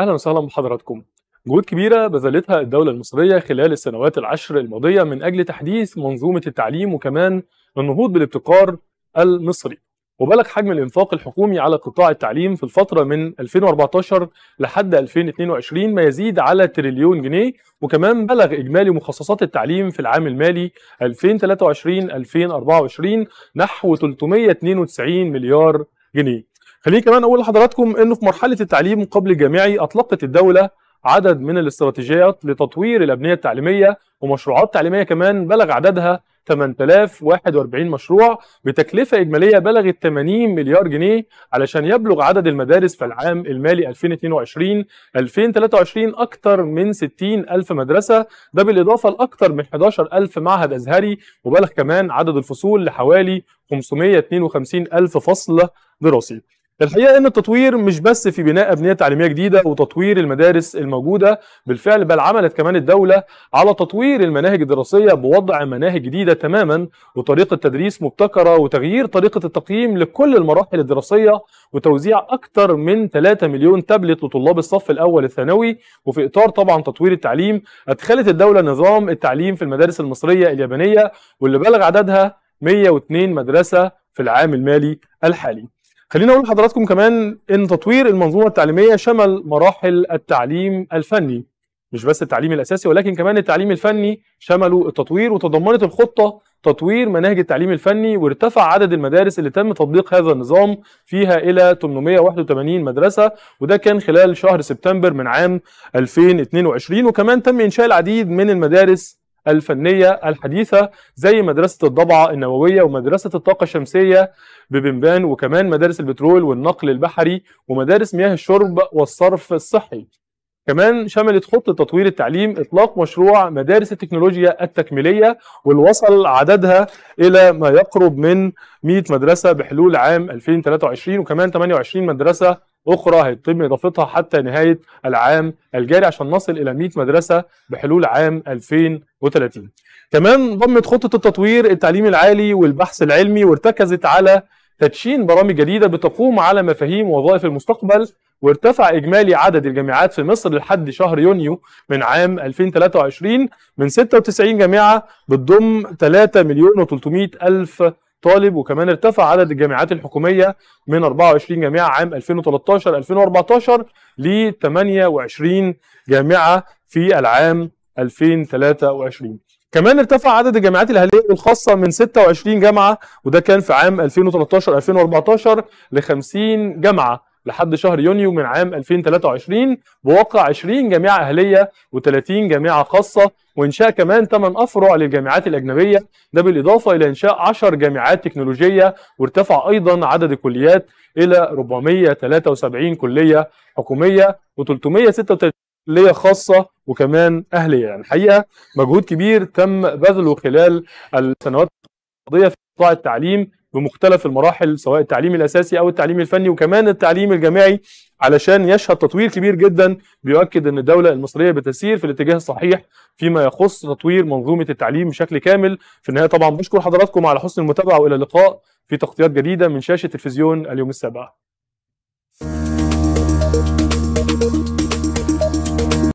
اهلا وسهلا بحضراتكم جهود كبيرة بذلتها الدولة المصرية خلال السنوات العشر الماضية من أجل تحديث منظومة التعليم وكمان النهوض بالابتكار المصري وبلغ حجم الإنفاق الحكومي على قطاع التعليم في الفترة من 2014 لحد 2022 ما يزيد على تريليون جنيه وكمان بلغ إجمالي مخصصات التعليم في العام المالي 2023-2024 نحو 392 مليار جنيه خليني كمان اقول لحضراتكم انه في مرحله التعليم قبل الجامعي اطلقت الدوله عدد من الاستراتيجيات لتطوير الابنيه التعليميه ومشروعات تعليميه كمان بلغ عددها 8041 مشروع بتكلفه اجماليه بلغت 80 مليار جنيه علشان يبلغ عدد المدارس في العام المالي 2022 2023 اكثر من 60 الف مدرسه ده بالاضافه لاكثر من 11 الف معهد ازهري وبلغ كمان عدد الفصول لحوالي 552 الف فصل دراسي الحقيقه ان التطوير مش بس في بناء ابنيه تعليميه جديده وتطوير المدارس الموجوده بالفعل بل عملت كمان الدوله على تطوير المناهج الدراسيه بوضع مناهج جديده تماما وطريقه تدريس مبتكره وتغيير طريقه التقييم لكل المراحل الدراسيه وتوزيع اكثر من 3 مليون تابلت لطلاب الصف الاول الثانوي وفي اطار طبعا تطوير التعليم ادخلت الدوله نظام التعليم في المدارس المصريه اليابانيه واللي بلغ عددها 102 مدرسه في العام المالي الحالي خلينا اقول لحضراتكم كمان ان تطوير المنظومه التعليميه شمل مراحل التعليم الفني مش بس التعليم الاساسي ولكن كمان التعليم الفني شملوا التطوير وتضمنت الخطه تطوير مناهج التعليم الفني وارتفع عدد المدارس اللي تم تطبيق هذا النظام فيها الى 881 مدرسه وده كان خلال شهر سبتمبر من عام 2022 وكمان تم انشاء العديد من المدارس الفنية الحديثة زي مدرسة الضبعة النووية ومدرسة الطاقة الشمسية ببنبان وكمان مدارس البترول والنقل البحري ومدارس مياه الشرب والصرف الصحي كمان شملت خطة تطوير التعليم إطلاق مشروع مدارس التكنولوجيا التكميلية والوصل عددها إلى ما يقرب من 100 مدرسة بحلول عام 2023 وكمان 28 مدرسة اخرى هيتم اضافتها حتى نهايه العام الجاري عشان نصل الى 100 مدرسه بحلول عام 2030. كمان ضمت خطه التطوير التعليم العالي والبحث العلمي وارتكزت على تدشين برامج جديده بتقوم على مفاهيم وظائف المستقبل وارتفع اجمالي عدد الجامعات في مصر لحد شهر يونيو من عام 2023 من 96 جامعه بتضم 3 مليون و300 الف طالب وكمان ارتفع عدد الجامعات الحكوميه من 24 جامعه عام 2013 2014 ل 28 جامعه في العام 2023 كمان ارتفع عدد الجامعات الاهليه والخاصه من 26 جامعه وده كان في عام 2013 2014 ل 50 جامعه لحد شهر يونيو من عام 2023 بواقع 20 جامعه اهليه و30 جامعه خاصه وانشاء كمان 8 افرع للجامعات الاجنبيه ده بالاضافه الى انشاء 10 جامعات تكنولوجيه وارتفع ايضا عدد الكليات الى 473 كليه حكوميه و336 كلية خاصة وكمان أهلية يعني الحقيقة مجهود كبير تم بذله خلال السنوات الماضيه في قطاع التعليم بمختلف المراحل سواء التعليم الاساسي او التعليم الفني وكمان التعليم الجامعي علشان يشهد تطوير كبير جدا بيؤكد ان الدوله المصريه بتسير في الاتجاه الصحيح فيما يخص تطوير منظومه التعليم بشكل كامل في النهايه طبعا بشكر حضراتكم على حسن المتابعه والى اللقاء في تغطيات جديده من شاشه تلفزيون اليوم you.